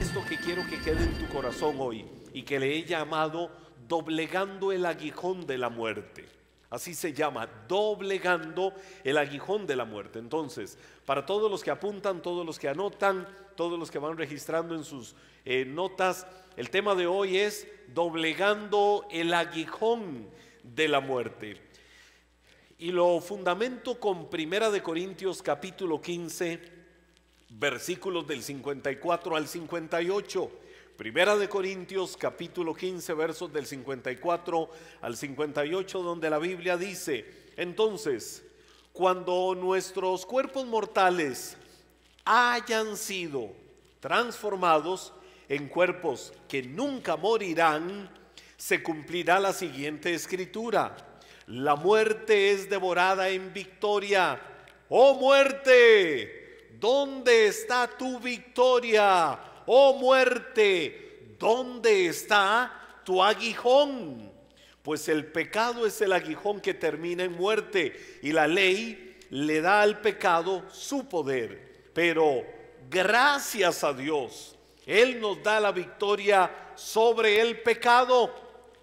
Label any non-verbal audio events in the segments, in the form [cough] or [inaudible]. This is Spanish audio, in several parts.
Esto que quiero que quede en tu corazón hoy y que le he llamado doblegando el aguijón de la muerte. Así se llama, doblegando el aguijón de la muerte. Entonces, para todos los que apuntan, todos los que anotan, todos los que van registrando en sus eh, notas, el tema de hoy es doblegando el aguijón de la muerte. Y lo fundamento con Primera de Corintios capítulo 15, versículos del 54 al 58. Primera de Corintios capítulo 15 versos del 54 al 58 donde la Biblia dice, entonces, cuando nuestros cuerpos mortales hayan sido transformados en cuerpos que nunca morirán, se cumplirá la siguiente escritura. La muerte es devorada en victoria. ¡Oh muerte! ¿dónde está tu victoria? Oh muerte, ¿dónde está tu aguijón? Pues el pecado es el aguijón que termina en muerte y la ley le da al pecado su poder. Pero gracias a Dios, Él nos da la victoria sobre el pecado.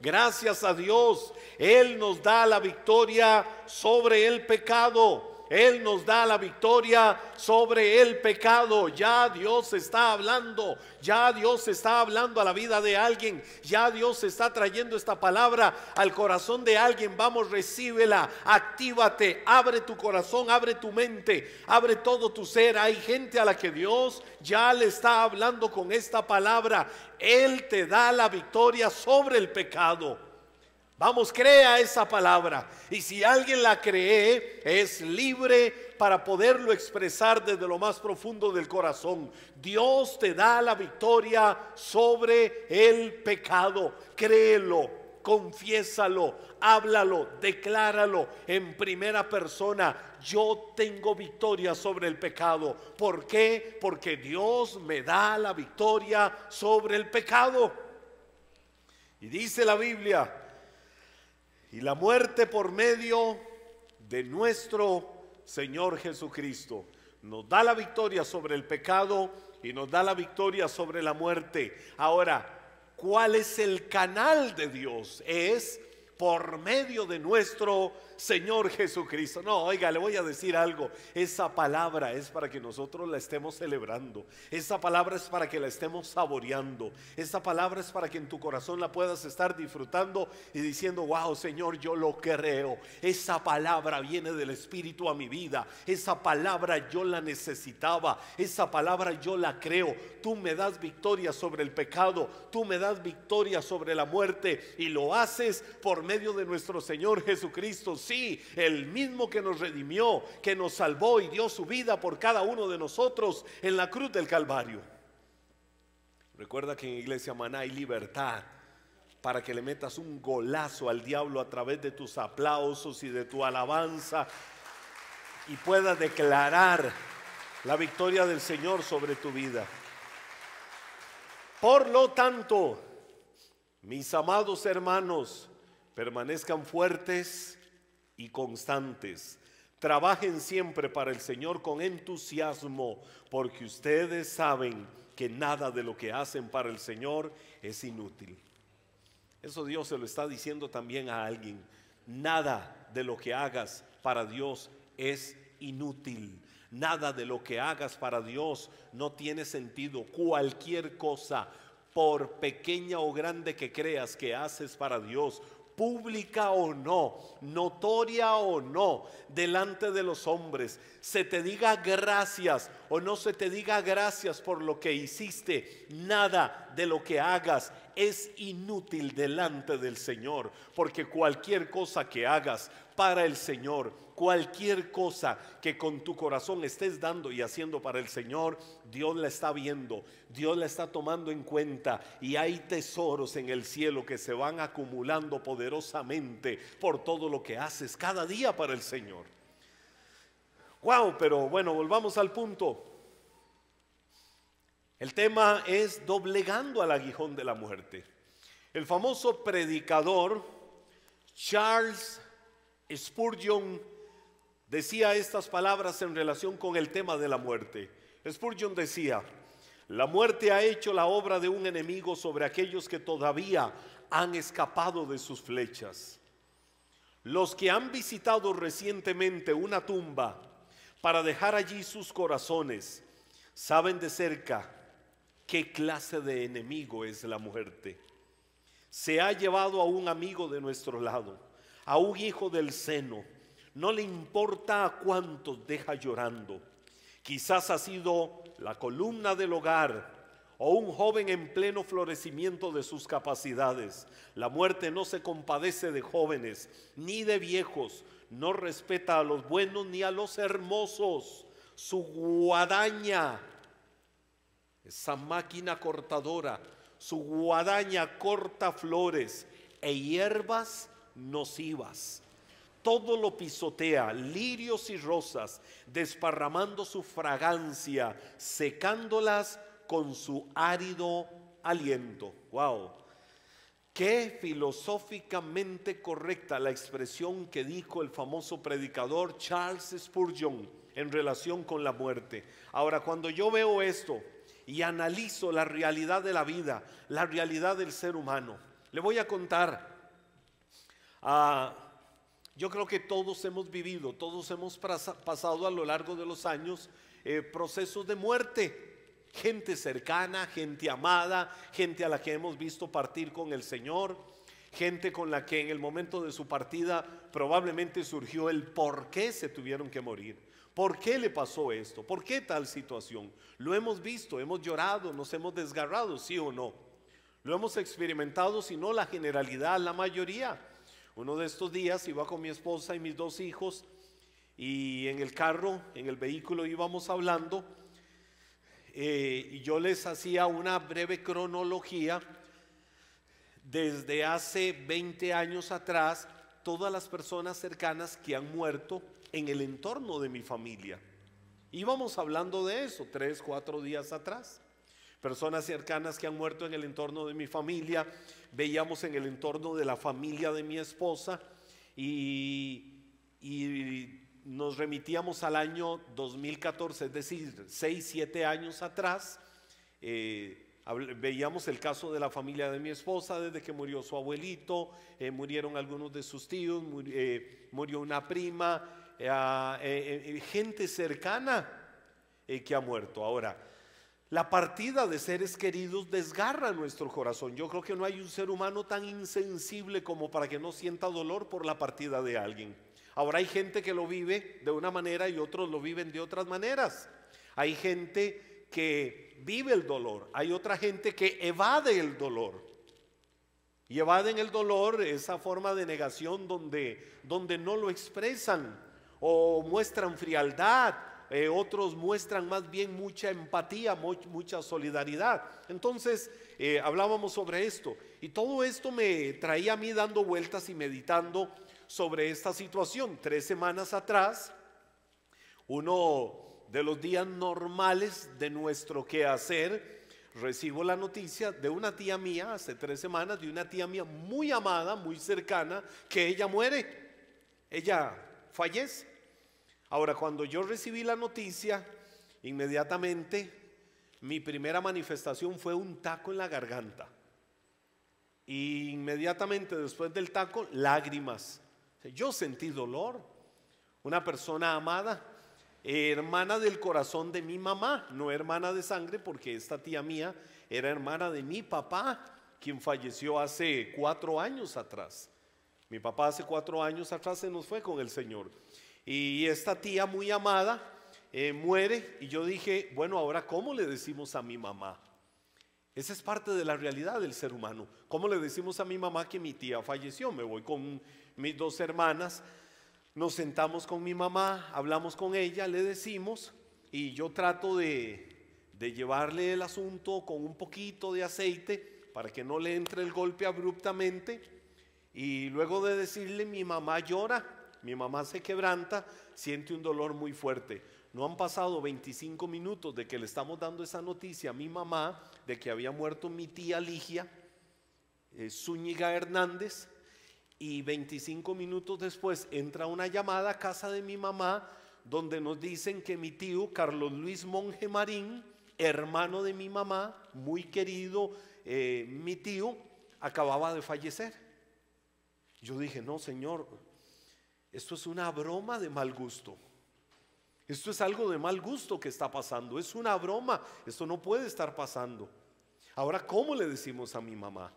Gracias a Dios, Él nos da la victoria sobre el pecado. Él nos da la victoria sobre el pecado. Ya Dios está hablando, ya Dios está hablando a la vida de alguien, ya Dios está trayendo esta palabra al corazón de alguien. Vamos, recíbela, actívate, abre tu corazón, abre tu mente, abre todo tu ser. Hay gente a la que Dios ya le está hablando con esta palabra. Él te da la victoria sobre el pecado. Vamos, crea esa palabra. Y si alguien la cree, es libre para poderlo expresar desde lo más profundo del corazón. Dios te da la victoria sobre el pecado. Créelo, confiésalo, háblalo, decláralo en primera persona. Yo tengo victoria sobre el pecado. ¿Por qué? Porque Dios me da la victoria sobre el pecado. Y dice la Biblia, y la muerte por medio de nuestro Señor Jesucristo. Nos da la victoria sobre el pecado y nos da la victoria sobre la muerte. Ahora, ¿cuál es el canal de Dios? Es por medio de nuestro Señor Señor Jesucristo. No, oiga, le voy a decir algo. Esa palabra es para que nosotros la estemos celebrando. Esa palabra es para que la estemos saboreando. Esa palabra es para que en tu corazón la puedas estar disfrutando y diciendo, wow, Señor, yo lo creo. Esa palabra viene del Espíritu a mi vida. Esa palabra yo la necesitaba. Esa palabra yo la creo. Tú me das victoria sobre el pecado. Tú me das victoria sobre la muerte. Y lo haces por medio de nuestro Señor Jesucristo el mismo que nos redimió, que nos salvó y dio su vida por cada uno de nosotros en la cruz del Calvario. Recuerda que en Iglesia Maná hay libertad para que le metas un golazo al diablo a través de tus aplausos y de tu alabanza y pueda declarar la victoria del Señor sobre tu vida. Por lo tanto, mis amados hermanos, permanezcan fuertes, y constantes. Trabajen siempre para el Señor con entusiasmo, porque ustedes saben que nada de lo que hacen para el Señor es inútil. Eso Dios se lo está diciendo también a alguien. Nada de lo que hagas para Dios es inútil. Nada de lo que hagas para Dios no tiene sentido. Cualquier cosa, por pequeña o grande que creas que haces para Dios, pública o no, notoria o no, delante de los hombres, se te diga gracias o no se te diga gracias por lo que hiciste, nada de lo que hagas es inútil delante del Señor, porque cualquier cosa que hagas para el Señor cualquier cosa que con tu corazón estés dando y haciendo para el Señor, Dios la está viendo, Dios la está tomando en cuenta y hay tesoros en el cielo que se van acumulando poderosamente por todo lo que haces cada día para el Señor. Wow, pero bueno, volvamos al punto. El tema es doblegando al aguijón de la muerte. El famoso predicador Charles Spurgeon decía estas palabras en relación con el tema de la muerte. Spurgeon decía, la muerte ha hecho la obra de un enemigo sobre aquellos que todavía han escapado de sus flechas. Los que han visitado recientemente una tumba para dejar allí sus corazones saben de cerca qué clase de enemigo es la muerte. Se ha llevado a un amigo de nuestro lado, a un hijo del seno, no le importa a cuántos deja llorando. Quizás ha sido la columna del hogar o un joven en pleno florecimiento de sus capacidades. La muerte no se compadece de jóvenes ni de viejos, no respeta a los buenos ni a los hermosos. Su guadaña, esa máquina cortadora, su guadaña corta flores e hierbas nocivas todo lo pisotea, lirios y rosas, desparramando su fragancia, secándolas con su árido aliento. ¡Wow! Qué filosóficamente correcta la expresión que dijo el famoso predicador Charles Spurgeon en relación con la muerte. Ahora, cuando yo veo esto y analizo la realidad de la vida, la realidad del ser humano, le voy a contar a yo creo que todos hemos vivido, todos hemos pasado a lo largo de los años eh, procesos de muerte. Gente cercana, gente amada, gente a la que hemos visto partir con el Señor, gente con la que en el momento de su partida probablemente surgió el por qué se tuvieron que morir. ¿Por qué le pasó esto? ¿Por qué tal situación? Lo hemos visto, hemos llorado, nos hemos desgarrado, sí o no. Lo hemos experimentado, si no la generalidad, la mayoría. Uno de estos días iba con mi esposa y mis dos hijos y en el carro, en el vehículo íbamos hablando eh, y yo les hacía una breve cronología desde hace 20 años atrás todas las personas cercanas que han muerto en el entorno de mi familia. Íbamos hablando de eso tres, cuatro días atrás personas cercanas que han muerto en el entorno de mi familia, veíamos en el entorno de la familia de mi esposa y, nos remitíamos al año 2014, es decir, 6, 7 años atrás. Eh, veíamos el caso de la familia de mi esposa, desde que murió su abuelito, eh, murieron algunos de sus tíos, eh, murió una prima, ah, gente cercana que ha muerto. Ahora, la partida de seres queridos desgarra nuestro corazón. Yo creo que no hay un ser humano tan insensible como para que no sienta dolor por la partida de alguien. Ahora hay gente que lo vive de una manera y otros lo viven de otras maneras. Hay gente que vive el dolor, hay otra gente que evade el dolor. Y evaden el dolor, esa forma de negación donde, donde no lo expresan o muestran frialdad eh, otros muestran más bien mucha empatía, mucha solidaridad. Entonces, eh, hablábamos sobre esto y todo esto me traía a mí dando vueltas y meditando sobre esta situación. Tres semanas atrás, uno de los días normales de nuestro quehacer, recibo la noticia de una tía mía, hace tres semanas, de una tía mía muy amada, muy cercana, que ella muere, ella fallece. Ahora, cuando yo recibí la noticia, inmediatamente mi primera manifestación fue un taco en la garganta. Y inmediatamente después del taco, lágrimas. Yo sentí dolor. Una persona amada, hermana del corazón de mi mamá, no hermana de sangre, porque esta tía mía era hermana de mi papá, quien falleció hace cuatro años atrás. Mi papá hace cuatro años atrás se nos fue con el Señor. Y esta tía muy amada eh, muere y yo dije, bueno, ahora ¿cómo le decimos a mi mamá? Esa es parte de la realidad del ser humano. ¿Cómo le decimos a mi mamá que mi tía falleció? Me voy con mis dos hermanas, nos sentamos con mi mamá, hablamos con ella, le decimos y yo trato de, de llevarle el asunto con un poquito de aceite para que no le entre el golpe abruptamente. Y luego de decirle mi mamá llora, mi mamá se quebranta, siente un dolor muy fuerte. No han pasado 25 minutos de que le estamos dando esa noticia a mi mamá de que había muerto mi tía Ligia eh, Zúñiga Hernández y 25 minutos después entra una llamada a casa de mi mamá donde nos dicen que mi tío Carlos Luis Monge Marín, hermano de mi mamá, muy querido, eh, mi tío, acababa de fallecer. Yo dije, no, señor, esto es una broma de mal gusto. Esto es algo de mal gusto que está pasando. Es una broma. Esto no puede estar pasando. Ahora, ¿cómo le decimos a mi mamá?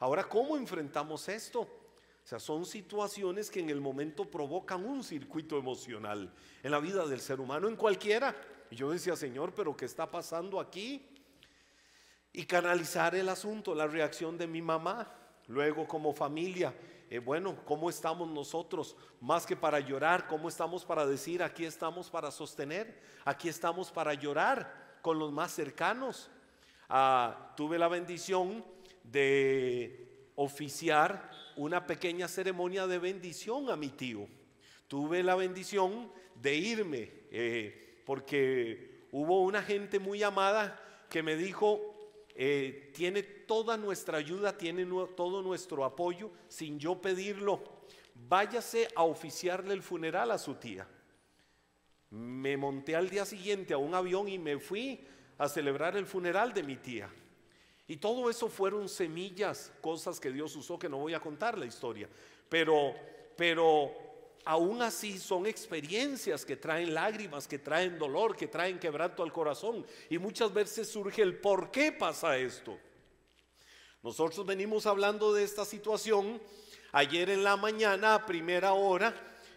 Ahora, ¿cómo enfrentamos esto? O sea, son situaciones que en el momento provocan un circuito emocional en la vida del ser humano, en cualquiera. Y yo decía, Señor, pero ¿qué está pasando aquí? Y canalizar el asunto, la reacción de mi mamá, luego como familia, eh, bueno, ¿cómo estamos nosotros? Más que para llorar, ¿cómo estamos para decir, aquí estamos para sostener, aquí estamos para llorar con los más cercanos? Ah, tuve la bendición de oficiar una pequeña ceremonia de bendición a mi tío. Tuve la bendición de irme eh, porque hubo una gente muy amada que me dijo, eh, tiene toda nuestra ayuda, tiene todo nuestro apoyo sin yo pedirlo. Váyase a oficiarle el funeral a su tía. Me monté al día siguiente a un avión y me fui a celebrar el funeral de mi tía. Y todo eso fueron semillas, cosas que Dios usó que no voy a contar la historia, pero pero aún así son experiencias que traen lágrimas, que traen dolor, que traen quebranto al corazón y muchas veces surge el por qué pasa esto. Nosotros venimos hablando de esta situación. Ayer en la mañana, a primera hora,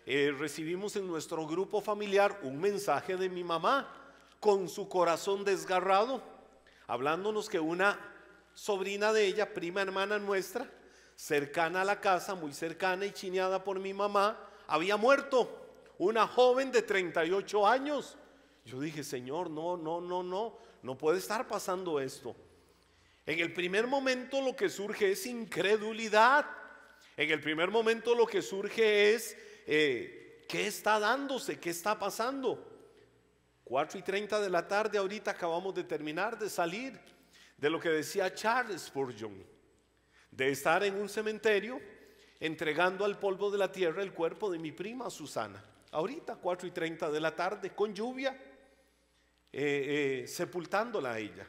eh, recibimos en nuestro grupo familiar un mensaje de mi mamá con su corazón desgarrado, hablándonos que una sobrina de ella, prima hermana nuestra, cercana a la casa, muy cercana y chineada por mi mamá, había muerto. Una joven de 38 años. Yo dije, Señor, no, no, no, no, no puede estar pasando esto. En el primer momento lo que surge es incredulidad. En el primer momento lo que surge es eh, qué está dándose, qué está pasando. 4 y 30 de la tarde ahorita acabamos de terminar de salir de lo que decía Charles Spurgeon, de estar en un cementerio entregando al polvo de la tierra el cuerpo de mi prima Susana. Ahorita 4 y 30 de la tarde con lluvia, eh, eh, sepultándola a ella.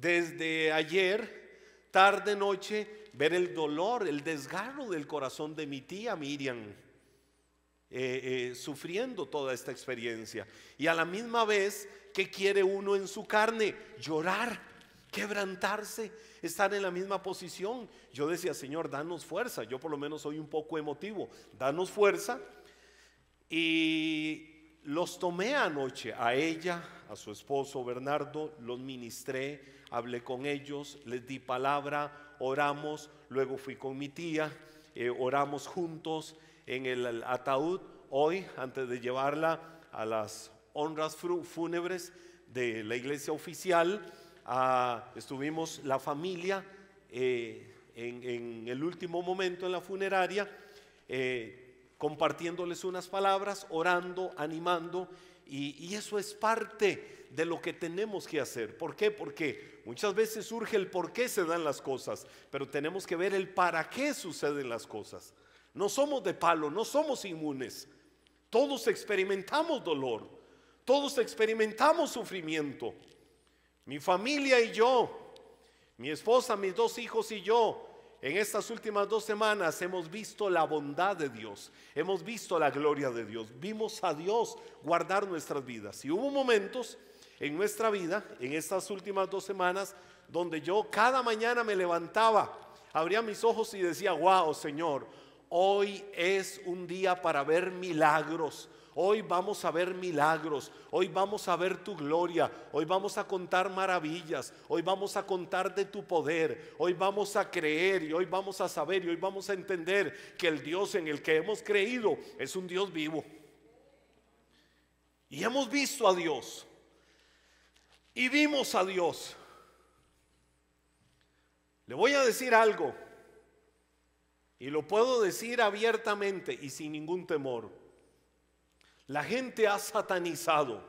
Desde ayer, tarde, noche, ver el dolor, el desgarro del corazón de mi tía Miriam, eh, eh, sufriendo toda esta experiencia. Y a la misma vez, que quiere uno en su carne? Llorar, quebrantarse, estar en la misma posición. Yo decía, Señor, danos fuerza. Yo por lo menos soy un poco emotivo. Danos fuerza. Y los tomé anoche a ella, a su esposo Bernardo, los ministré, hablé con ellos, les di palabra, oramos, luego fui con mi tía, eh, oramos juntos en el ataúd. Hoy, antes de llevarla a las honras fúnebres de la iglesia oficial, ah, estuvimos la familia eh, en, el último momento en la funeraria. Eh, compartiéndoles unas palabras, orando, animando, y, eso es parte de lo que tenemos que hacer. ¿Por qué? Porque muchas veces surge el por qué se dan las cosas, pero tenemos que ver el para qué suceden las cosas. No somos de palo, no somos inmunes. Todos experimentamos dolor, todos experimentamos sufrimiento. Mi familia y yo, mi esposa, mis dos hijos y yo, en estas últimas dos semanas hemos visto la bondad de Dios, hemos visto la gloria de Dios, vimos a Dios guardar nuestras vidas. Y hubo momentos en nuestra vida, en estas últimas dos semanas, donde yo cada mañana me levantaba, abría mis ojos y decía, wow, Señor, hoy es un día para ver milagros. Hoy vamos a ver milagros, hoy vamos a ver tu gloria, hoy vamos a contar maravillas, hoy vamos a contar de tu poder, hoy vamos a creer y hoy vamos a saber y hoy vamos a entender que el Dios en el que hemos creído es un Dios vivo. Y hemos visto a Dios. Y vimos a Dios. Le voy a decir algo. Y lo puedo decir abiertamente y sin ningún temor. La gente ha satanizado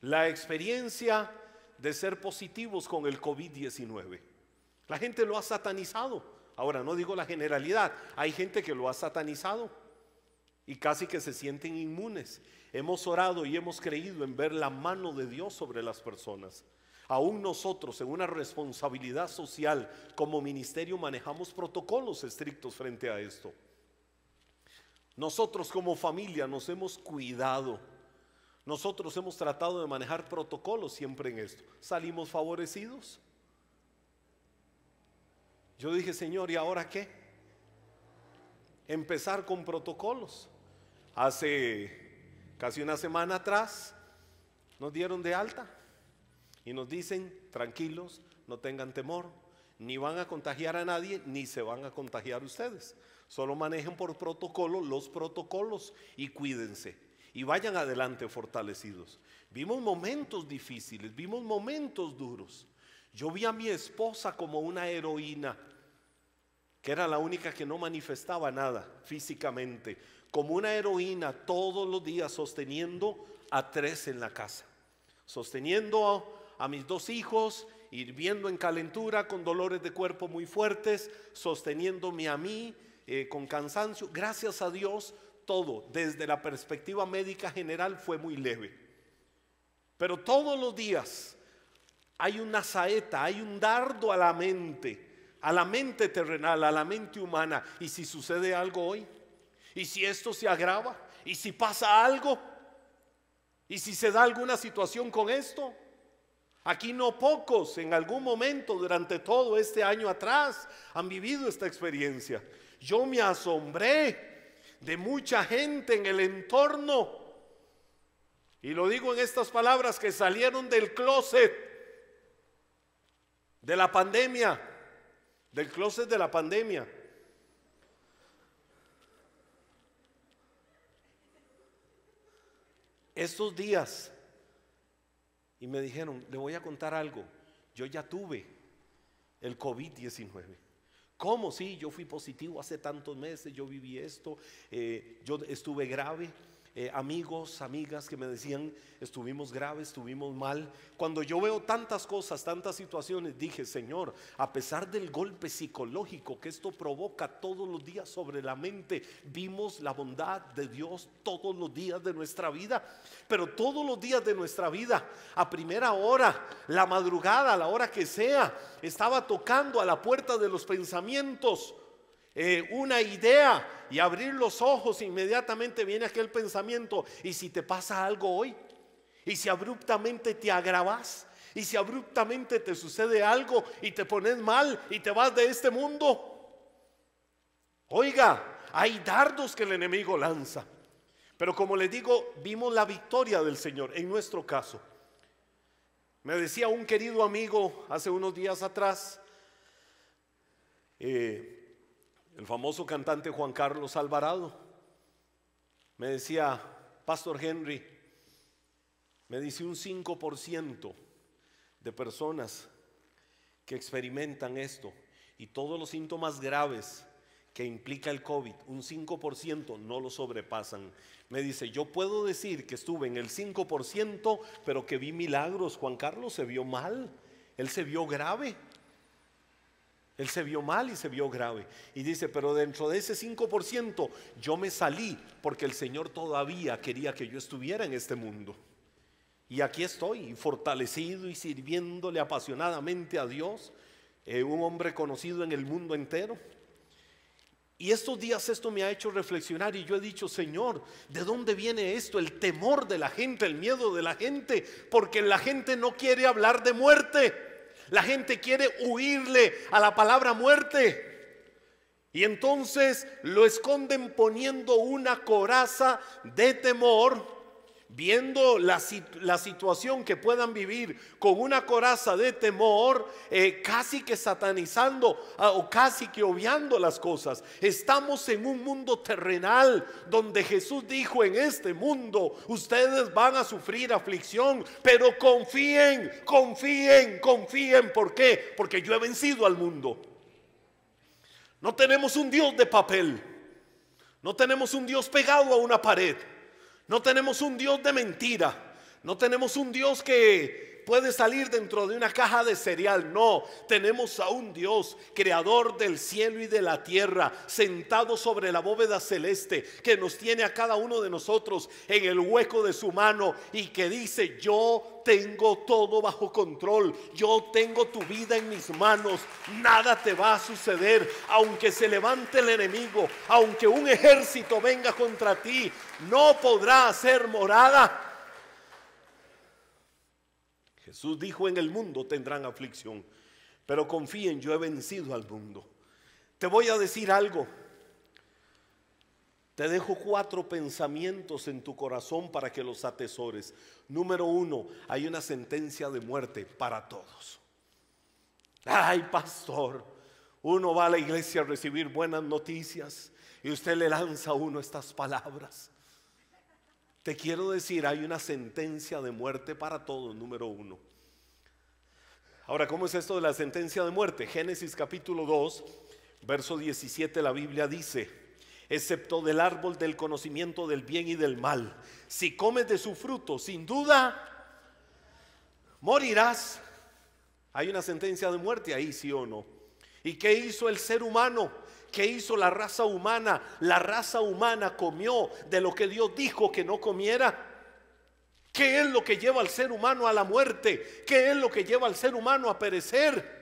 la experiencia de ser positivos con el COVID-19. La gente lo ha satanizado. Ahora, no digo la generalidad, hay gente que lo ha satanizado y casi que se sienten inmunes. Hemos orado y hemos creído en ver la mano de Dios sobre las personas. Aún nosotros en una responsabilidad social como ministerio manejamos protocolos estrictos frente a esto. Nosotros como familia nos hemos cuidado. Nosotros hemos tratado de manejar protocolos siempre en esto. ¿Salimos favorecidos? Yo dije, Señor, ¿y ahora qué? Empezar con protocolos. Hace casi una semana atrás nos dieron de alta y nos dicen, tranquilos, no tengan temor, ni van a contagiar a nadie, ni se van a contagiar ustedes. Solo manejen por protocolo los protocolos y cuídense. Y vayan adelante fortalecidos. Vimos momentos difíciles, vimos momentos duros. Yo vi a mi esposa como una heroína, que era la única que no manifestaba nada físicamente, como una heroína todos los días sosteniendo a tres en la casa, sosteniendo a, mis dos hijos, hirviendo en calentura con dolores de cuerpo muy fuertes, sosteniéndome a mí, eh, con cansancio. Gracias a Dios, todo, desde la perspectiva médica general, fue muy leve. Pero todos los días hay una saeta, hay un dardo a la mente, a la mente terrenal, a la mente humana. ¿Y si sucede algo hoy? ¿Y si esto se agrava? ¿Y si pasa algo? ¿Y si se da alguna situación con esto? Aquí no pocos en algún momento durante todo este año atrás han vivido esta experiencia. Yo me asombré de mucha gente en el entorno. Y lo digo en estas palabras que salieron del closet, de la pandemia, del closet de la pandemia. Estos días, y me dijeron, le voy a contar algo, yo ya tuve el COVID-19. ¿Cómo? Sí, yo fui positivo hace tantos meses, yo viví esto, eh, yo estuve grave. Eh, amigos, amigas que me decían, estuvimos graves, estuvimos mal. Cuando yo veo tantas cosas, tantas situaciones, dije, Señor, a pesar del golpe psicológico que esto provoca todos los días sobre la mente, vimos la bondad de Dios todos los días de nuestra vida. Pero todos los días de nuestra vida, a primera hora, la madrugada, a la hora que sea, estaba tocando a la puerta de los pensamientos eh, una idea y abrir los ojos, inmediatamente viene aquel pensamiento, ¿y si te pasa algo hoy? ¿Y si abruptamente te agravas? ¿Y si abruptamente te sucede algo y te pones mal y te vas de este mundo? Oiga, hay dardos que el enemigo lanza. Pero como le digo, vimos la victoria del Señor en nuestro caso. Me decía un querido amigo hace unos días atrás, eh, el famoso cantante Juan Carlos Alvarado, me decía, Pastor Henry, me dice un 5% de personas que experimentan esto y todos los síntomas graves que implica el COVID, un 5% no lo sobrepasan. Me dice, yo puedo decir que estuve en el 5%, pero que vi milagros. Juan Carlos se vio mal, él se vio grave. Él se vio mal y se vio grave. Y dice, pero dentro de ese 5% yo me salí porque el Señor todavía quería que yo estuviera en este mundo. Y aquí estoy, fortalecido y sirviéndole apasionadamente a Dios, eh, un hombre conocido en el mundo entero. Y estos días esto me ha hecho reflexionar y yo he dicho, Señor, ¿de dónde viene esto? El temor de la gente, el miedo de la gente, porque la gente no quiere hablar de muerte. La gente quiere huirle a la palabra muerte. Y entonces lo esconden poniendo una coraza de temor viendo la, situación que puedan vivir con una coraza de temor, eh, casi que satanizando ah, o casi que obviando las cosas. Estamos en un mundo terrenal donde Jesús dijo, en este mundo ustedes van a sufrir aflicción, pero confíen, confíen, confíen. ¿Por qué? Porque yo he vencido al mundo. No tenemos un Dios de papel. No tenemos un Dios pegado a una pared. No tenemos un Dios de mentira. No tenemos un Dios que puede salir dentro de una caja de cereal. No, tenemos a un Dios, creador del cielo y de la tierra, sentado sobre la bóveda celeste, que nos tiene a cada uno de nosotros en el hueco de su mano y que dice, yo tengo todo bajo control, yo tengo tu vida en mis manos, nada te va a suceder, aunque se levante el enemigo, aunque un ejército venga contra ti, no podrá hacer morada Jesús dijo, en el mundo tendrán aflicción, pero confíen, yo he vencido al mundo. Te voy a decir algo. Te dejo cuatro pensamientos en tu corazón para que los atesores. Número uno, hay una sentencia de muerte para todos. Ay, pastor, uno va a la iglesia a recibir buenas noticias y usted le lanza a uno estas palabras. Te quiero decir, hay una sentencia de muerte para todo, número uno. Ahora, ¿cómo es esto de la sentencia de muerte? Génesis capítulo 2, verso 17, la Biblia dice, excepto del árbol del conocimiento del bien y del mal, si comes de su fruto, sin duda, morirás. Hay una sentencia de muerte ahí, sí o no. ¿Y qué hizo el ser humano? ¿Qué hizo la raza humana? La raza humana comió de lo que Dios dijo que no comiera. ¿Qué es lo que lleva al ser humano a la muerte? ¿Qué es lo que lleva al ser humano a perecer?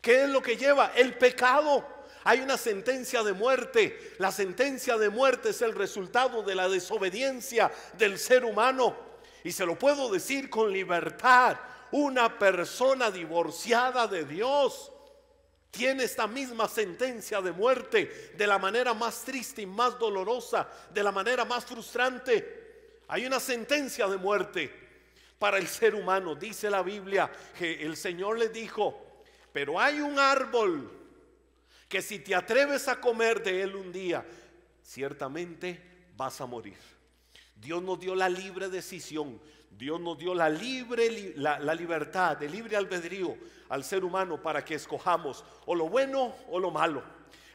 ¿Qué es lo que lleva? El pecado. Hay una sentencia de muerte. La sentencia de muerte es el resultado de la desobediencia del ser humano. Y se lo puedo decir con libertad. Una persona divorciada de Dios tiene esta misma sentencia de muerte de la manera más triste y más dolorosa, de la manera más frustrante. Hay una sentencia de muerte para el ser humano, dice la Biblia, que el Señor le dijo, pero hay un árbol que si te atreves a comer de él un día, ciertamente vas a morir. Dios nos dio la libre decisión Dios nos dio la, libre, la, libertad, de libre albedrío al ser humano para que escojamos o lo bueno o lo malo.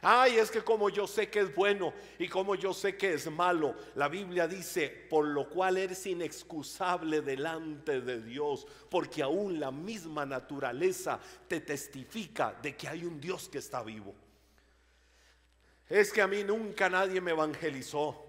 Ay, es que como yo sé que es bueno y como yo sé que es malo, la Biblia dice, por lo cual eres inexcusable delante de Dios, porque aún la misma naturaleza te testifica de que hay un Dios que está vivo. Es que a mí nunca nadie me evangelizó.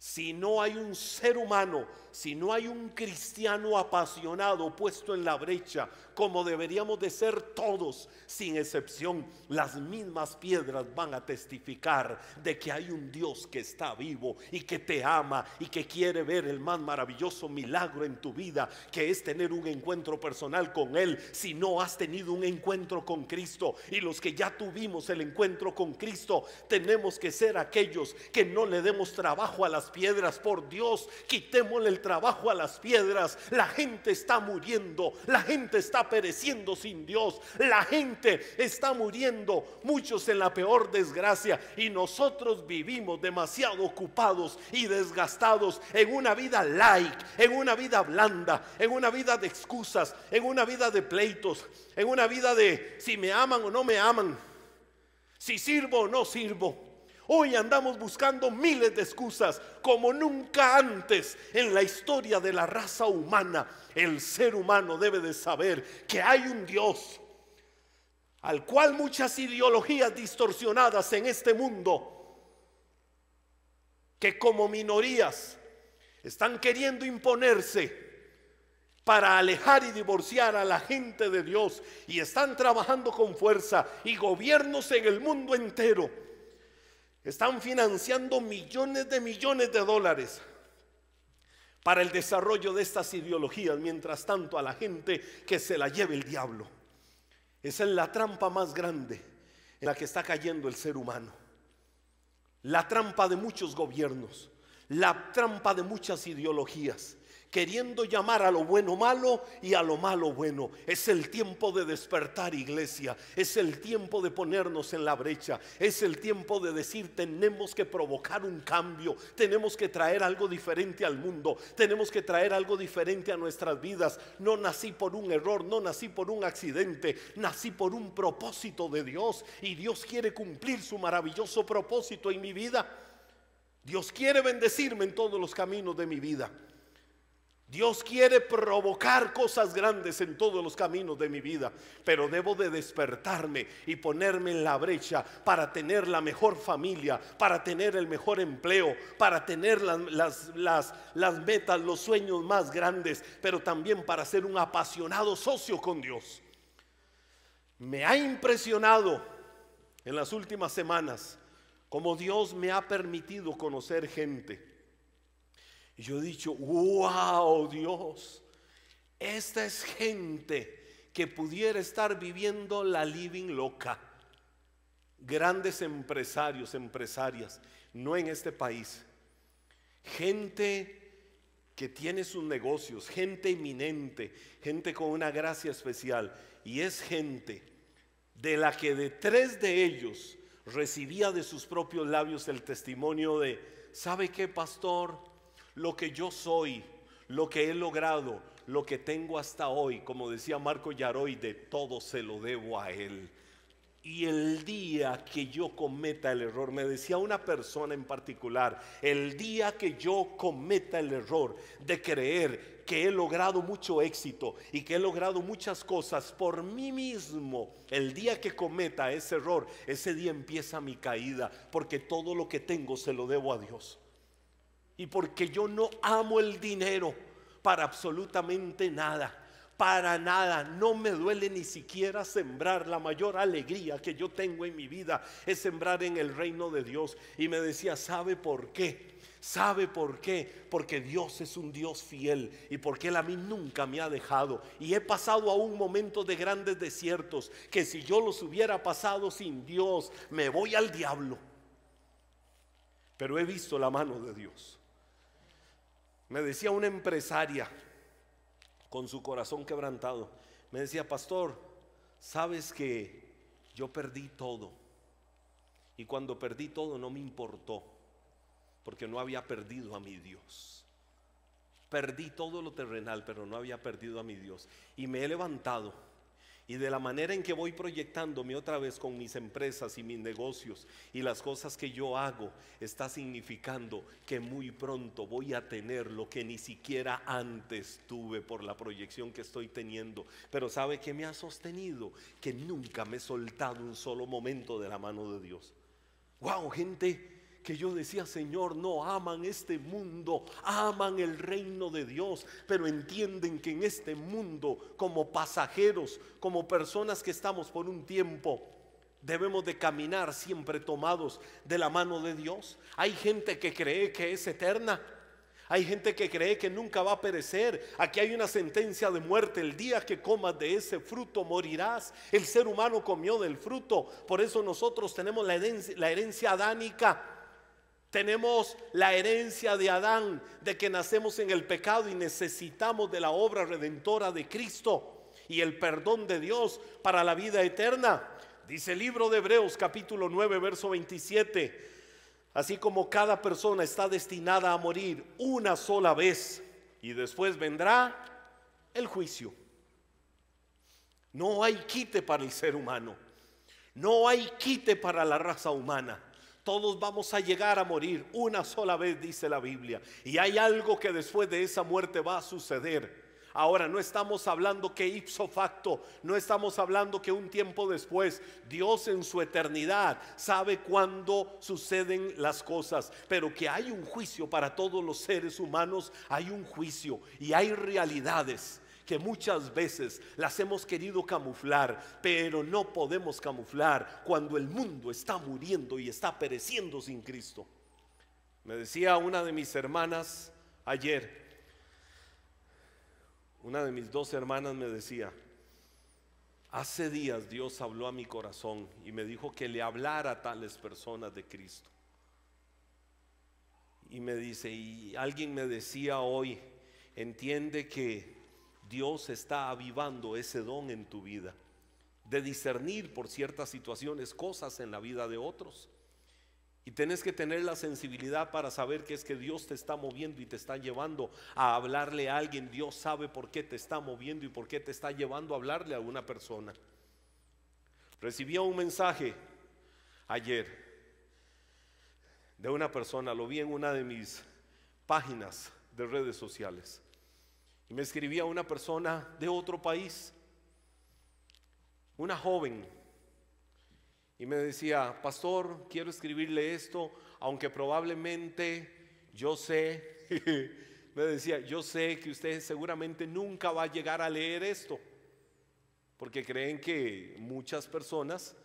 Si no hay un ser humano, si no hay un cristiano apasionado puesto en la brecha, como deberíamos de ser todos, sin excepción, las mismas piedras van a testificar de que hay un Dios que está vivo y que te ama y que quiere ver el más maravilloso milagro en tu vida, que es tener un encuentro personal con Él, si no has tenido un encuentro con Cristo. Y los que ya tuvimos el encuentro con Cristo, tenemos que ser aquellos que no le demos trabajo a las piedras, por Dios, quitémosle el trabajo a las piedras. La gente está muriendo, la gente está pereciendo sin Dios, la gente está muriendo, muchos en la peor desgracia y nosotros vivimos demasiado ocupados y desgastados en una vida like en una vida blanda, en una vida de excusas, en una vida de pleitos, en una vida de si me aman o no me aman, si sirvo o no sirvo. Hoy andamos buscando miles de excusas como nunca antes en la historia de la raza humana. El ser humano debe de saber que hay un Dios al cual muchas ideologías distorsionadas en este mundo, que como minorías están queriendo imponerse para alejar y divorciar a la gente de Dios y están trabajando con fuerza y gobiernos en el mundo entero están financiando millones de millones de dólares para el desarrollo de estas ideologías, mientras tanto a la gente que se la lleve el diablo. Esa es la trampa más grande en la que está cayendo el ser humano. La trampa de muchos gobiernos, la trampa de muchas ideologías queriendo llamar a lo bueno malo y a lo malo bueno. Es el tiempo de despertar iglesia, es el tiempo de ponernos en la brecha, es el tiempo de decir tenemos que provocar un cambio, tenemos que traer algo diferente al mundo, tenemos que traer algo diferente a nuestras vidas. No nací por un error, no nací por un accidente, nací por un propósito de Dios y Dios quiere cumplir su maravilloso propósito en mi vida. Dios quiere bendecirme en todos los caminos de mi vida. Dios quiere provocar cosas grandes en todos los caminos de mi vida, pero debo de despertarme y ponerme en la brecha para tener la mejor familia, para tener el mejor empleo, para tener las, metas, los sueños más grandes, pero también para ser un apasionado socio con Dios. Me ha impresionado en las últimas semanas como Dios me ha permitido conocer gente y yo he dicho, wow, Dios, esta es gente que pudiera estar viviendo la living loca. Grandes empresarios, empresarias, no en este país. Gente que tiene sus negocios, gente eminente, gente con una gracia especial. Y es gente de la que de tres de ellos recibía de sus propios labios el testimonio de, ¿sabe qué, pastor? lo que yo soy, lo que he logrado, lo que tengo hasta hoy, como decía Marco Yaroy, de todo se lo debo a Él. Y el día que yo cometa el error, me decía una persona en particular, el día que yo cometa el error de creer que he logrado mucho éxito y que he logrado muchas cosas por mí mismo, el día que cometa ese error, ese día empieza mi caída, porque todo lo que tengo se lo debo a Dios. Y porque yo no amo el dinero para absolutamente nada. Para nada, no me duele ni siquiera sembrar. La mayor alegría que yo tengo en mi vida es sembrar en el reino de Dios. Y me decía, ¿sabe por qué? ¿Sabe por qué? Porque Dios es un Dios fiel y porque Él a mí nunca me ha dejado. Y he pasado a un momento de grandes desiertos que si yo los hubiera pasado sin Dios, me voy al diablo. Pero he visto la mano de Dios. Me decía una empresaria con su corazón quebrantado, me decía, pastor, sabes que yo perdí todo. Y cuando perdí todo no me importó, porque no había perdido a mi Dios. Perdí todo lo terrenal, pero no había perdido a mi Dios. Y me he levantado y de la manera en que voy proyectándome otra vez con mis empresas y mis negocios y las cosas que yo hago, está significando que muy pronto voy a tener lo que ni siquiera antes tuve por la proyección que estoy teniendo. Pero ¿sabe que me ha sostenido? Que nunca me he soltado un solo momento de la mano de Dios. ¡Wow, gente! que yo decía, Señor, no aman este mundo, aman el reino de Dios, pero entienden que en este mundo, como pasajeros, como personas que estamos por un tiempo, Debemos de caminar siempre tomados de la mano de Dios. Hay gente que cree que es eterna, hay gente que cree que nunca va a perecer. Aquí hay una sentencia de muerte. El día que comas de ese fruto morirás. El ser humano comió del fruto. Por eso nosotros tenemos la herencia, la adánica tenemos la herencia de Adán, de que nacemos en el pecado y necesitamos de la obra redentora de Cristo y el perdón de Dios para la vida eterna. Dice el libro de Hebreos capítulo 9, verso 27. Así como cada persona está destinada a morir una sola vez y después vendrá el juicio. No hay quite para el ser humano. No hay quite para la raza humana. Todos vamos a llegar a morir una sola vez, dice la Biblia. Y hay algo que después de esa muerte va a suceder. Ahora, no estamos hablando que ipso facto, no estamos hablando que un tiempo después, Dios en su eternidad sabe cuándo suceden las cosas, pero que hay un juicio para todos los seres humanos, hay un juicio y hay realidades que muchas veces las hemos querido camuflar, pero no podemos camuflar cuando el mundo está muriendo y está pereciendo sin Cristo. Me decía una de mis hermanas ayer, una de mis dos hermanas me decía, hace días Dios habló a mi corazón y me dijo que le hablara a tales personas de Cristo. Y me dice, y alguien me decía hoy, entiende que Dios está avivando ese don en tu vida, de discernir por ciertas situaciones cosas en la vida de otros. Y tenés que tener la sensibilidad para saber que es que Dios te está moviendo y te está llevando a hablarle a alguien. Dios sabe por qué te está moviendo y por qué te está llevando a hablarle a una persona. Recibí un mensaje ayer de una persona, lo vi en una de mis páginas de redes sociales. Y me escribía una persona de otro país, una joven, y me decía, pastor, quiero escribirle esto, aunque probablemente yo sé, [laughs] me decía, yo sé que usted seguramente nunca va a llegar a leer esto, porque creen que muchas personas,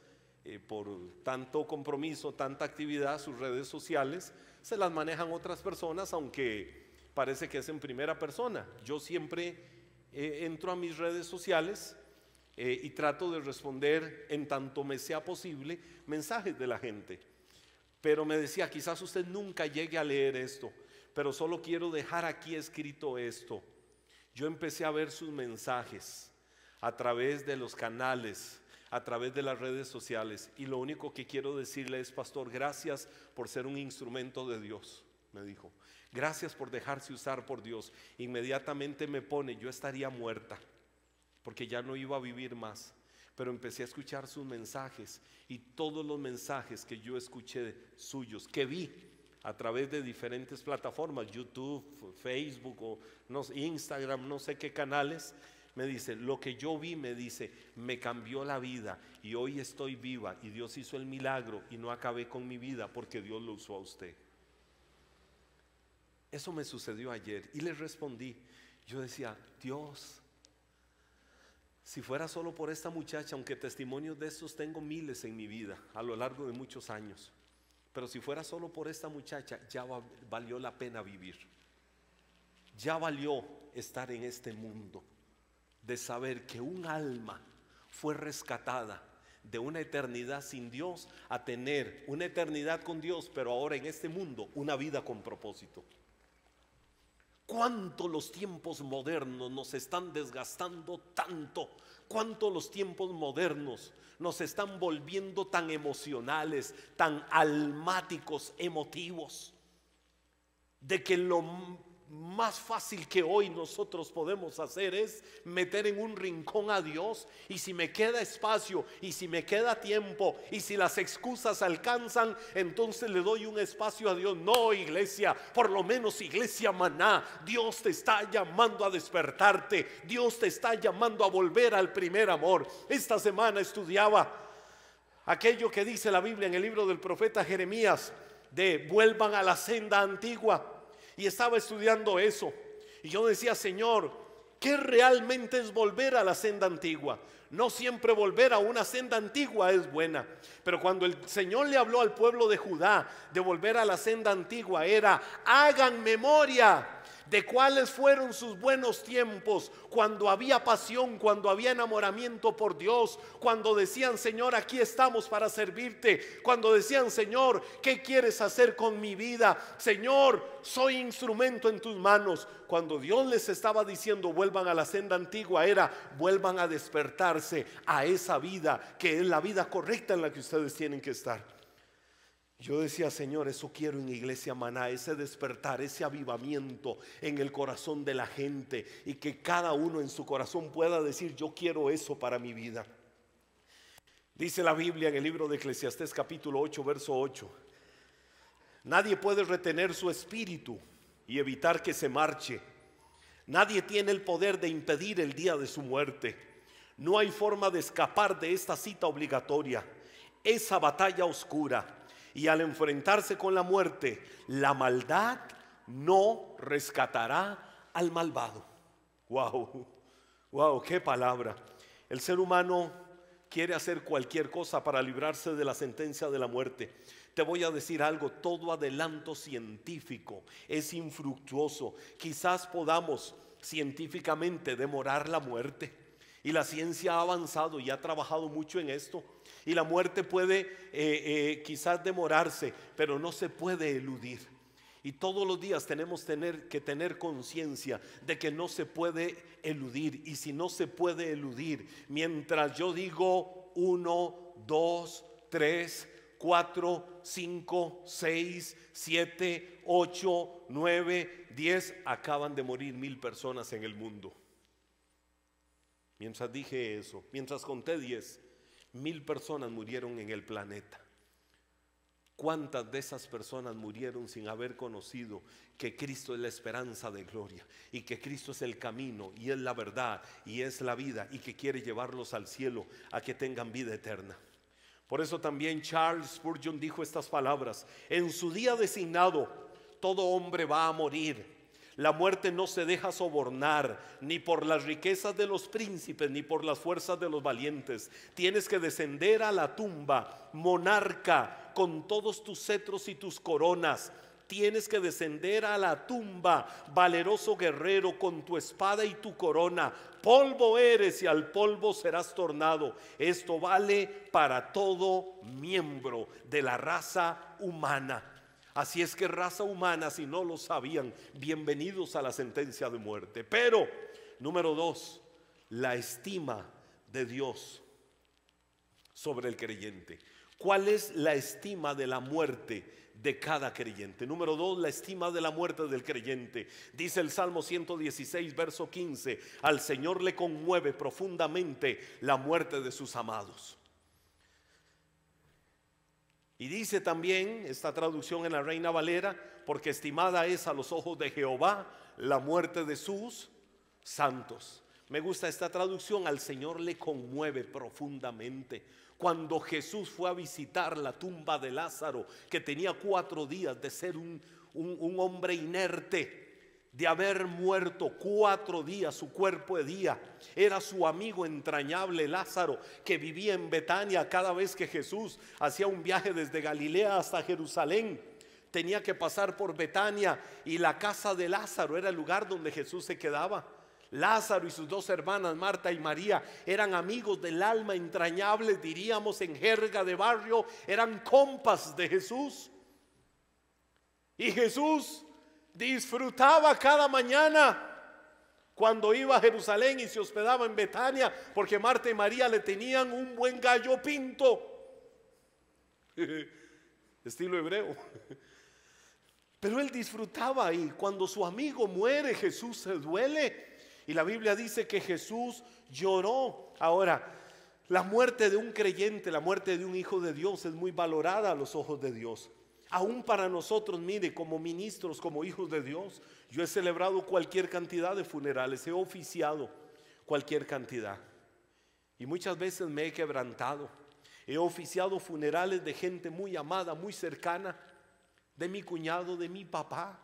eh, por tanto compromiso, tanta actividad, sus redes sociales, se las manejan otras personas, aunque parece que es en primera persona. Yo siempre eh, entro a mis redes sociales eh, y trato de responder en tanto me sea posible mensajes de la gente. Pero me decía, quizás usted nunca llegue a leer esto, pero solo quiero dejar aquí escrito esto. Yo empecé a ver sus mensajes a través de los canales, a través de las redes sociales. Y lo único que quiero decirle es, pastor, gracias por ser un instrumento de Dios, me dijo. Gracias por dejarse usar por Dios. Inmediatamente me pone, yo estaría muerta, porque ya no iba a vivir más. Pero empecé a escuchar sus mensajes y todos los mensajes que yo escuché suyos, que vi a través de diferentes plataformas, YouTube, Facebook o Instagram, no sé qué canales, me dice, lo que yo vi, me dice, me cambió la vida y hoy estoy viva y Dios hizo el milagro y no acabé con mi vida porque Dios lo usó a usted. Eso me sucedió ayer y le respondí. Yo decía, Dios, si fuera solo por esta muchacha, aunque testimonios de estos tengo miles en mi vida a lo largo de muchos años, pero si fuera solo por esta muchacha, ya valió la pena vivir. Ya valió estar en este mundo de saber que un alma fue rescatada de una eternidad sin Dios a tener una eternidad con Dios, pero ahora en este mundo una vida con propósito cuánto los tiempos modernos nos están desgastando tanto, cuánto los tiempos modernos nos están volviendo tan emocionales, tan almáticos, emotivos, de que lo más fácil que hoy nosotros podemos hacer es meter en un rincón a Dios y si me queda espacio y si me queda tiempo y si las excusas alcanzan, entonces le doy un espacio a Dios. No, iglesia, por lo menos iglesia maná, Dios te está llamando a despertarte, Dios te está llamando a volver al primer amor. Esta semana estudiaba aquello que dice la Biblia en el libro del profeta Jeremías de vuelvan a la senda antigua y estaba estudiando eso. Y yo decía, Señor, ¿qué realmente es volver a la senda antigua? No siempre volver a una senda antigua es buena, pero cuando el Señor le habló al pueblo de Judá de volver a la senda antigua era, hagan memoria de cuáles fueron sus buenos tiempos, cuando había pasión, cuando había enamoramiento por Dios, cuando decían, Señor, aquí estamos para servirte, cuando decían, Señor, ¿qué quieres hacer con mi vida? Señor, soy instrumento en tus manos. Cuando Dios les estaba diciendo, vuelvan a la senda antigua, era, vuelvan a despertarse a esa vida que es la vida correcta en la que ustedes tienen que estar. Yo decía, Señor, eso quiero en Iglesia Maná, ese despertar, ese avivamiento en el corazón de la gente y que cada uno en su corazón pueda decir, yo quiero eso para mi vida. Dice la Biblia en el libro de Eclesiastés capítulo 8, verso 8, nadie puede retener su espíritu y evitar que se marche. Nadie tiene el poder de impedir el día de su muerte. No hay forma de escapar de esta cita obligatoria, esa batalla oscura y al enfrentarse con la muerte, la maldad no rescatará al malvado. Wow, wow, qué palabra. El ser humano quiere hacer cualquier cosa para librarse de la sentencia de la muerte. Te voy a decir algo, todo adelanto científico es infructuoso. Quizás podamos científicamente demorar la muerte. Y la ciencia ha avanzado y ha trabajado mucho en esto. Y la muerte puede eh, eh, quizás demorarse, pero no se puede eludir. Y todos los días tenemos tener, que tener conciencia de que no se puede eludir. Y si no se puede eludir, mientras yo digo uno, dos, tres, 4, 5, 6, 7, 8, 9, 10, acaban de morir mil personas en el mundo. Mientras dije eso, mientras conté 10, Mil personas murieron en el planeta. ¿Cuántas de esas personas murieron sin haber conocido que Cristo es la esperanza de gloria y que Cristo es el camino y es la verdad y es la vida y que quiere llevarlos al cielo a que tengan vida eterna? Por eso también Charles Spurgeon dijo estas palabras, en su día designado todo hombre va a morir la muerte no se deja sobornar ni por las riquezas de los príncipes, ni por las fuerzas de los valientes. Tienes que descender a la tumba, monarca, con todos tus cetros y tus coronas. Tienes que descender a la tumba, valeroso guerrero, con tu espada y tu corona. Polvo eres y al polvo serás tornado. Esto vale para todo miembro de la raza humana. Así es que raza humana, si no lo sabían, bienvenidos a la sentencia de muerte. Pero, número dos, la estima de Dios sobre el creyente. ¿Cuál es la estima de la muerte de cada creyente? Número dos, la estima de la muerte del creyente. Dice el Salmo 116, verso 15, al Señor le conmueve profundamente la muerte de sus amados. Y dice también esta traducción en la Reina Valera, porque estimada es a los ojos de Jehová la muerte de sus santos. Me gusta esta traducción, al Señor le conmueve profundamente. Cuando Jesús fue a visitar la tumba de Lázaro, que tenía cuatro días de ser un, hombre inerte, de haber muerto cuatro días, su cuerpo de día. Era su amigo entrañable Lázaro, que vivía en Betania cada vez que Jesús hacía un viaje desde Galilea hasta Jerusalén. Tenía que pasar por Betania y la casa de Lázaro era el lugar donde Jesús se quedaba. Lázaro y sus dos hermanas, Marta y María, eran amigos del alma entrañable. diríamos en jerga de barrio, eran compas de Jesús. Y Jesús disfrutaba cada mañana cuando iba a Jerusalén y se hospedaba en Betania, porque Marta y María le tenían un buen gallo pinto, [laughs] estilo hebreo. Pero él disfrutaba ahí. Cuando su amigo muere, Jesús se duele. Y la Biblia dice que Jesús lloró. Ahora, la muerte de un creyente, la muerte de un hijo de Dios es muy valorada a los ojos de Dios. Aún para nosotros, mire, como ministros, como hijos de Dios, yo he celebrado cualquier cantidad de funerales, he oficiado cualquier cantidad. Y muchas veces me he quebrantado. He oficiado funerales de gente muy amada, muy cercana, de mi cuñado, de mi papá.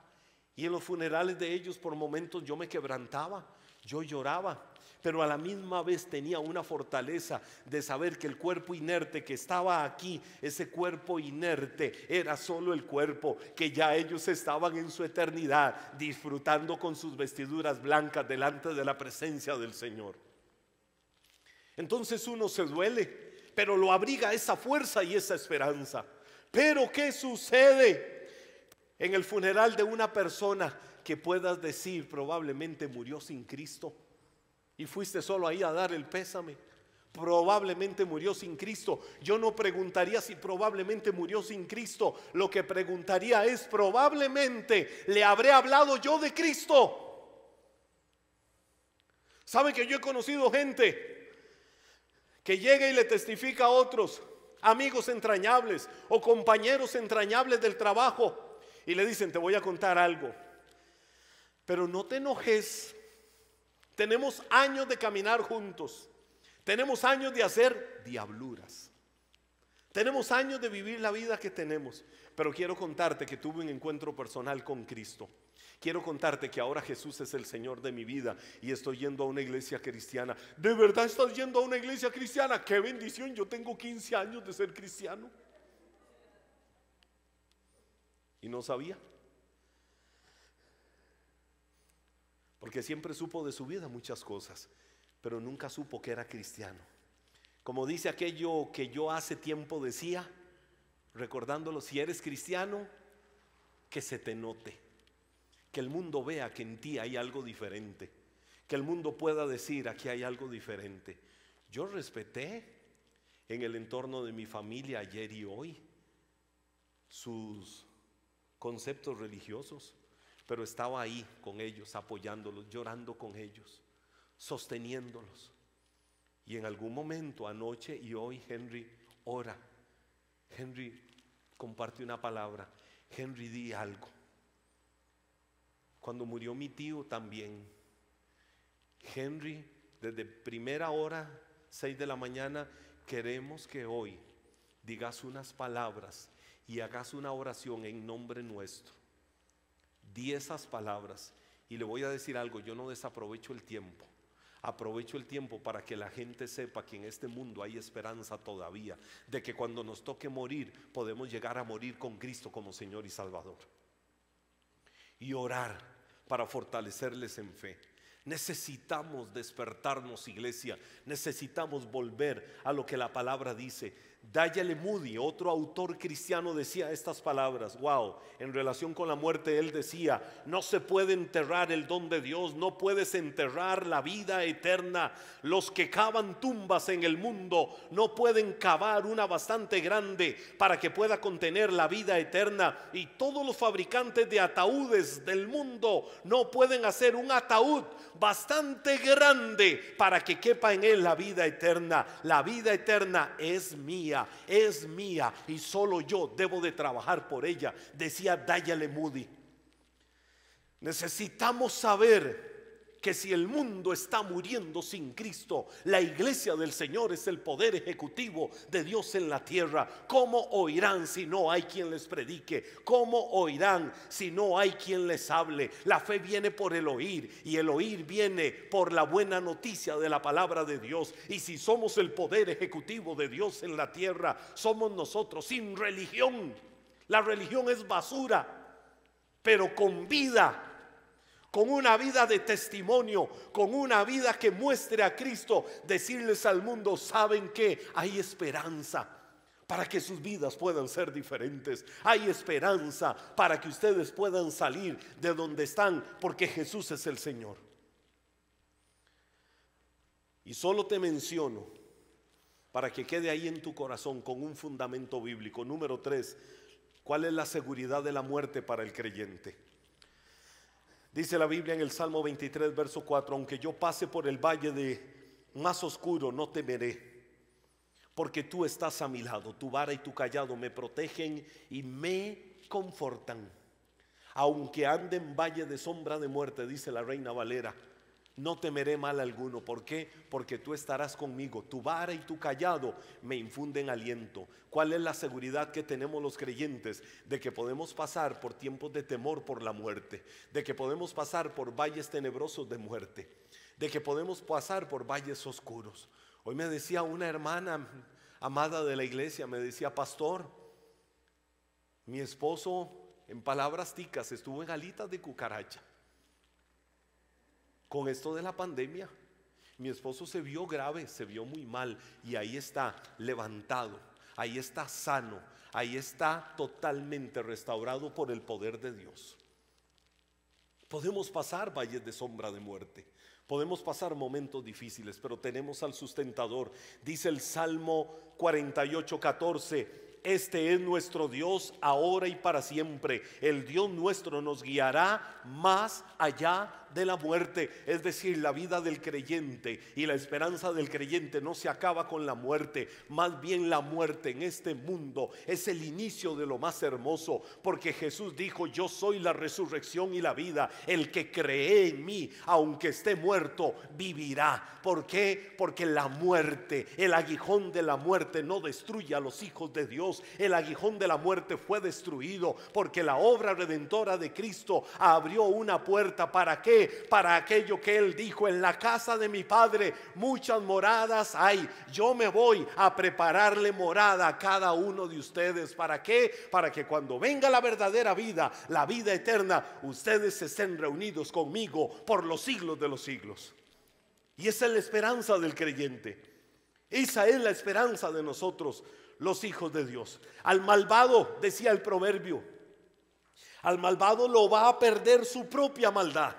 Y en los funerales de ellos por momentos yo me quebrantaba, yo lloraba pero a la misma vez tenía una fortaleza de saber que el cuerpo inerte que estaba aquí, ese cuerpo inerte, era solo el cuerpo que ya ellos estaban en su eternidad disfrutando con sus vestiduras blancas delante de la presencia del Señor. Entonces uno se duele, pero lo abriga esa fuerza y esa esperanza. Pero ¿qué sucede en el funeral de una persona que puedas decir probablemente murió sin Cristo? y fuiste solo ahí a dar el pésame. Probablemente murió sin Cristo. Yo no preguntaría si probablemente murió sin Cristo. Lo que preguntaría es, probablemente le habré hablado yo de Cristo. ¿Sabe que yo he conocido gente que llega y le testifica a otros, amigos entrañables o compañeros entrañables del trabajo, y le dicen, te voy a contar algo, pero no te enojes tenemos años de caminar juntos. Tenemos años de hacer diabluras. Tenemos años de vivir la vida que tenemos. Pero quiero contarte que tuve un encuentro personal con Cristo. Quiero contarte que ahora Jesús es el Señor de mi vida y estoy yendo a una iglesia cristiana. ¿De verdad estás yendo a una iglesia cristiana? ¡Qué bendición! Yo tengo 15 años de ser cristiano. Y no sabía. porque siempre supo de su vida muchas cosas, pero nunca supo que era cristiano. Como dice aquello que yo hace tiempo decía, recordándolo, si eres cristiano, que se te note, que el mundo vea que en ti hay algo diferente, que el mundo pueda decir, aquí hay algo diferente. Yo respeté en el entorno de mi familia ayer y hoy sus conceptos religiosos pero estaba ahí con ellos, apoyándolos, llorando con ellos, sosteniéndolos. Y en algún momento, anoche y hoy, Henry ora, Henry comparte una palabra, Henry di algo. Cuando murió mi tío también, Henry, desde primera hora, seis de la mañana, queremos que hoy digas unas palabras y hagas una oración en nombre nuestro Di esas palabras y le voy a decir algo, yo no desaprovecho el tiempo. Aprovecho el tiempo para que la gente sepa que en este mundo hay esperanza todavía, de que cuando nos toque morir podemos llegar a morir con Cristo como Señor y Salvador. Y orar para fortalecerles en fe. Necesitamos despertarnos, iglesia. Necesitamos volver a lo que la palabra dice. Dayale Moody, otro autor cristiano, decía estas palabras, wow, en relación con la muerte, él decía, no se puede enterrar el don de Dios, no puedes enterrar la vida eterna. Los que cavan tumbas en el mundo no pueden cavar una bastante grande para que pueda contener la vida eterna. Y todos los fabricantes de ataúdes del mundo no pueden hacer un ataúd bastante grande para que quepa en él la vida eterna. La vida eterna es mía es mía y solo yo debo de trabajar por ella, decía Dáyale Moody. Necesitamos saber que si el mundo está muriendo sin Cristo, la iglesia del Señor es el poder ejecutivo de Dios en la tierra. ¿Cómo oirán si no hay quien les predique? ¿Cómo oirán si no hay quien les hable? La fe viene por el oír y el oír viene por la buena noticia de la palabra de Dios. Y si somos el poder ejecutivo de Dios en la tierra, somos nosotros sin religión. La religión es basura, pero con vida con una vida de testimonio, con una vida que muestre a Cristo, decirles al mundo, saben que hay esperanza para que sus vidas puedan ser diferentes. Hay esperanza para que ustedes puedan salir de donde están, porque Jesús es el Señor. Y solo te menciono, para que quede ahí en tu corazón con un fundamento bíblico, número tres, ¿cuál es la seguridad de la muerte para el creyente? Dice la Biblia en el Salmo 23, verso 4, aunque yo pase por el valle de más oscuro, no temeré, porque tú estás a mi lado, tu vara y tu callado me protegen y me confortan. Aunque ande en valle de sombra de muerte, dice la reina Valera, no temeré mal alguno. ¿Por qué? Porque tú estarás conmigo. Tu vara y tu callado me infunden aliento. ¿Cuál es la seguridad que tenemos los creyentes? De que podemos pasar por tiempos de temor por la muerte. De que podemos pasar por valles tenebrosos de muerte. De que podemos pasar por valles oscuros. Hoy me decía una hermana amada de la iglesia, me decía, pastor, mi esposo en palabras ticas estuvo en Galitas de cucaracha con esto de la pandemia. Mi esposo se vio grave, se vio muy mal y ahí está levantado, ahí está sano, ahí está totalmente restaurado por el poder de Dios. Podemos pasar valles de sombra de muerte, podemos pasar momentos difíciles, pero tenemos al sustentador. Dice el Salmo 48, 14, este es nuestro Dios ahora y para siempre. El Dios nuestro nos guiará más allá de la muerte, es decir, la vida del creyente y la esperanza del creyente no se acaba con la muerte, más bien la muerte en este mundo es el inicio de lo más hermoso, porque Jesús dijo, yo soy la resurrección y la vida, el que cree en mí, aunque esté muerto, vivirá. ¿Por qué? Porque la muerte, el aguijón de la muerte no destruye a los hijos de Dios, el aguijón de la muerte fue destruido porque la obra redentora de Cristo abrió una puerta para que para aquello que él dijo, en la casa de mi Padre muchas moradas hay, yo me voy a prepararle morada a cada uno de ustedes. ¿Para qué? Para que cuando venga la verdadera vida, la vida eterna, ustedes estén reunidos conmigo por los siglos de los siglos. Y esa es la esperanza del creyente. Esa es la esperanza de nosotros, los hijos de Dios. Al malvado, decía el proverbio, al malvado lo va a perder su propia maldad.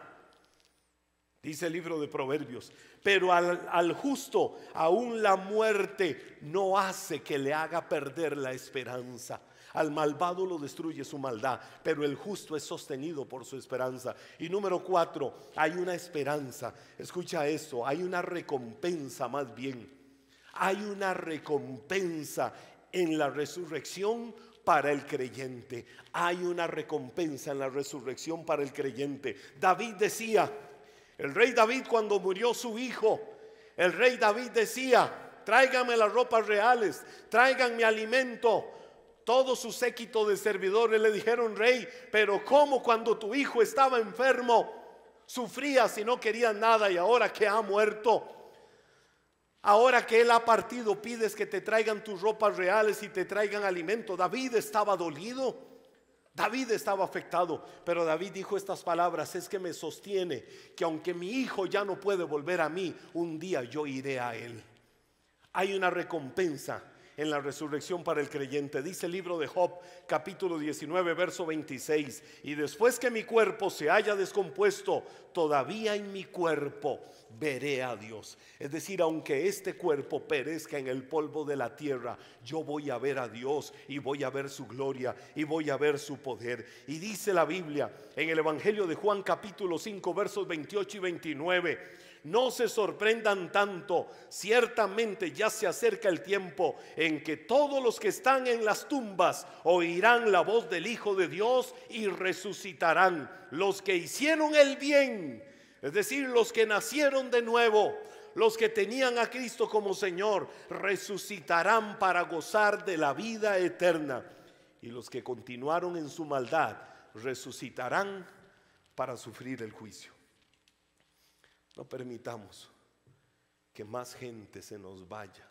Dice el libro de Proverbios, pero al, justo aún la muerte no hace que le haga perder la esperanza. Al malvado lo destruye su maldad, pero el justo es sostenido por su esperanza. Y número cuatro, hay una esperanza. Escucha esto, hay una recompensa más bien. Hay una recompensa en la resurrección para el creyente. Hay una recompensa en la resurrección para el creyente. David decía, el rey David cuando murió su hijo, el rey David decía, tráiganme las ropas reales, tráiganme alimento. Todo su séquito de servidores le dijeron, rey, pero ¿cómo cuando tu hijo estaba enfermo, sufría si no quería nada y ahora que ha muerto? Ahora que él ha partido, pides que te traigan tus ropas reales y te traigan alimento. David estaba dolido. David estaba afectado, pero David dijo estas palabras, es que me sostiene que aunque mi hijo ya no puede volver a mí, un día yo iré a él. Hay una recompensa en la resurrección para el creyente. Dice el libro de Job, capítulo 19, verso 26. Y después que mi cuerpo se haya descompuesto, todavía en mi cuerpo veré a Dios. Es decir, aunque este cuerpo perezca en el polvo de la tierra, yo voy a ver a Dios y voy a ver su gloria y voy a ver su poder. Y dice la Biblia en el Evangelio de Juan capítulo 5 versos 28 y 29 no se sorprendan tanto, ciertamente ya se acerca el tiempo en que todos los que están en las tumbas oirán la voz del Hijo de Dios y resucitarán los que hicieron el bien, es decir, los que nacieron de nuevo, los que tenían a Cristo como Señor, resucitarán para gozar de la vida eterna. Y los que continuaron en su maldad, resucitarán para sufrir el juicio. No permitamos que más gente se nos vaya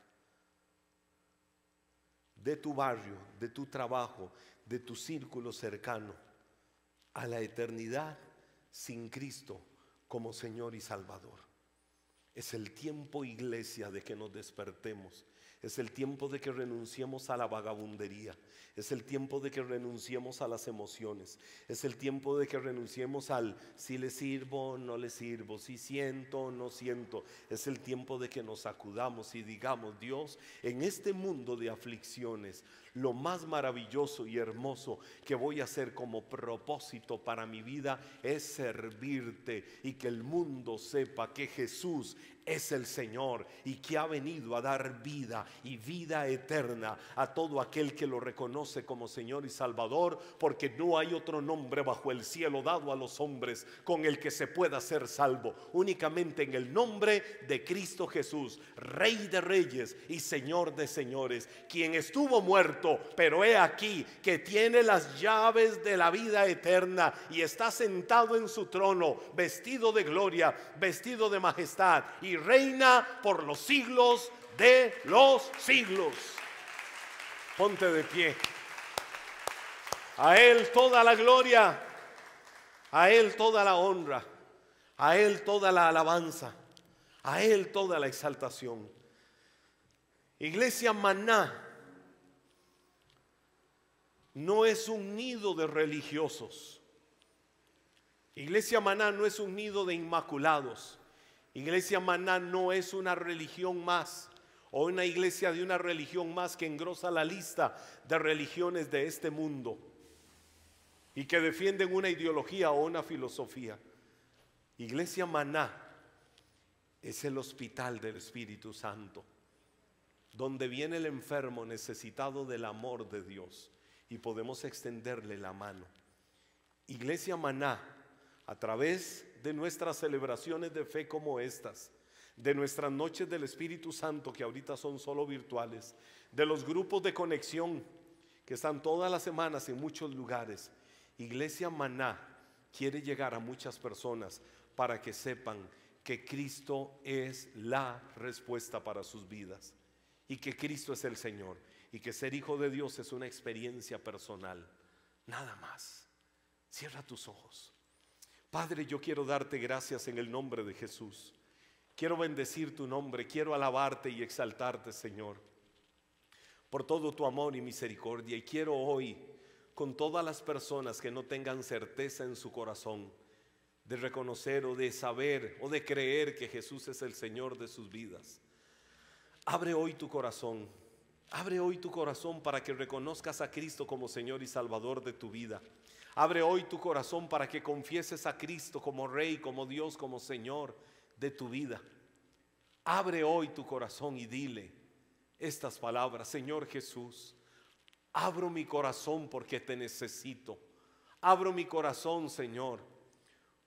de tu barrio, de tu trabajo, de tu círculo cercano a la eternidad sin Cristo como Señor y Salvador. Es el tiempo, iglesia, de que nos despertemos. Es el tiempo de que renunciemos a la vagabundería. Es el tiempo de que renunciemos a las emociones. Es el tiempo de que renunciemos al si le sirvo, no le sirvo, si siento, no siento. Es el tiempo de que nos acudamos y digamos, Dios, en este mundo de aflicciones, lo más maravilloso y hermoso que voy a hacer como propósito para mi vida es servirte y que el mundo sepa que Jesús es el Señor y que ha venido a dar vida y vida eterna a todo aquel que lo reconoce como Señor y Salvador, porque no hay otro nombre bajo el cielo dado a los hombres con el que se pueda ser salvo, únicamente en el nombre de Cristo Jesús, Rey de Reyes y Señor de Señores, quien estuvo muerto, pero he aquí que tiene las llaves de la vida eterna y está sentado en su trono, vestido de gloria, vestido de majestad y reina por los siglos de los siglos. Ponte de pie. A Él toda la gloria, a Él toda la honra, a Él toda la alabanza, a Él toda la exaltación. Iglesia Maná no es un nido de religiosos. Iglesia Maná no es un nido de inmaculados. Iglesia Maná no es una religión más o una iglesia de una religión más que engrosa la lista de religiones de este mundo y que defienden una ideología o una filosofía. Iglesia Maná es el hospital del Espíritu Santo, donde viene el enfermo necesitado del amor de Dios y podemos extenderle la mano. Iglesia Maná, a través de nuestras celebraciones de fe como estas, de nuestras noches del Espíritu Santo que ahorita son solo virtuales, de los grupos de conexión que están todas las semanas en muchos lugares. Iglesia Maná quiere llegar a muchas personas para que sepan que Cristo es la respuesta para sus vidas y que Cristo es el Señor y que ser hijo de Dios es una experiencia personal. Nada más. Cierra tus ojos. Padre, yo quiero darte gracias en el nombre de Jesús. Quiero bendecir tu nombre, quiero alabarte y exaltarte, Señor, por todo tu amor y misericordia. Y quiero hoy, con todas las personas que no tengan certeza en su corazón, de reconocer o de saber o de creer que Jesús es el Señor de sus vidas. Abre hoy tu corazón, abre hoy tu corazón para que reconozcas a Cristo como Señor y Salvador de tu vida. Abre hoy tu corazón para que confieses a Cristo como Rey, como Dios, como Señor de tu vida. Abre hoy tu corazón y dile estas palabras, Señor Jesús, abro mi corazón porque te necesito. Abro mi corazón, Señor,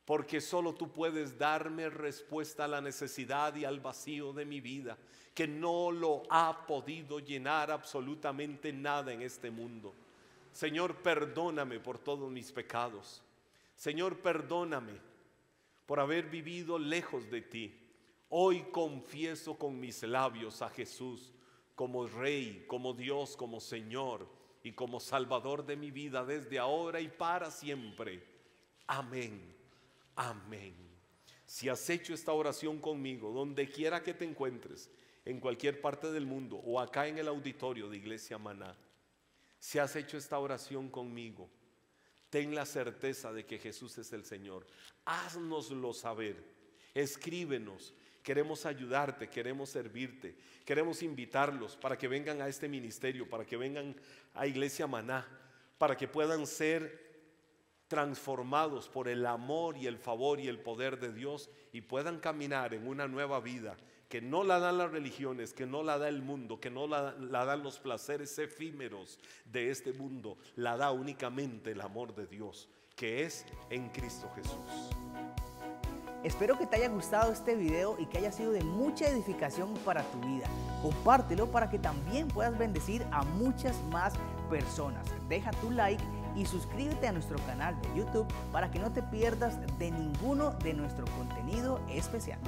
porque solo tú puedes darme respuesta a la necesidad y al vacío de mi vida, que no lo ha podido llenar absolutamente nada en este mundo. Señor, perdóname por todos mis pecados. Señor, perdóname por haber vivido lejos de ti. Hoy confieso con mis labios a Jesús como Rey, como Dios, como Señor y como Salvador de mi vida desde ahora y para siempre. Amén. Amén. Si has hecho esta oración conmigo, donde quiera que te encuentres, en cualquier parte del mundo o acá en el auditorio de Iglesia Maná, si has hecho esta oración conmigo, ten la certeza de que Jesús es el Señor. Haznoslo saber. Escríbenos. Queremos ayudarte, queremos servirte, queremos invitarlos para que vengan a este ministerio, para que vengan a Iglesia Maná, para que puedan ser transformados por el amor y el favor y el poder de Dios y puedan caminar en una nueva vida que no la dan las religiones, que no la da el mundo, que no la, dan los placeres efímeros de este mundo, la da únicamente el amor de Dios, que es en Cristo Jesús. Espero que te haya gustado este video y que haya sido de mucha edificación para tu vida. Compártelo para que también puedas bendecir a muchas más personas. Deja tu like y suscríbete a nuestro canal de YouTube para que no te pierdas de ninguno de nuestro contenido especial.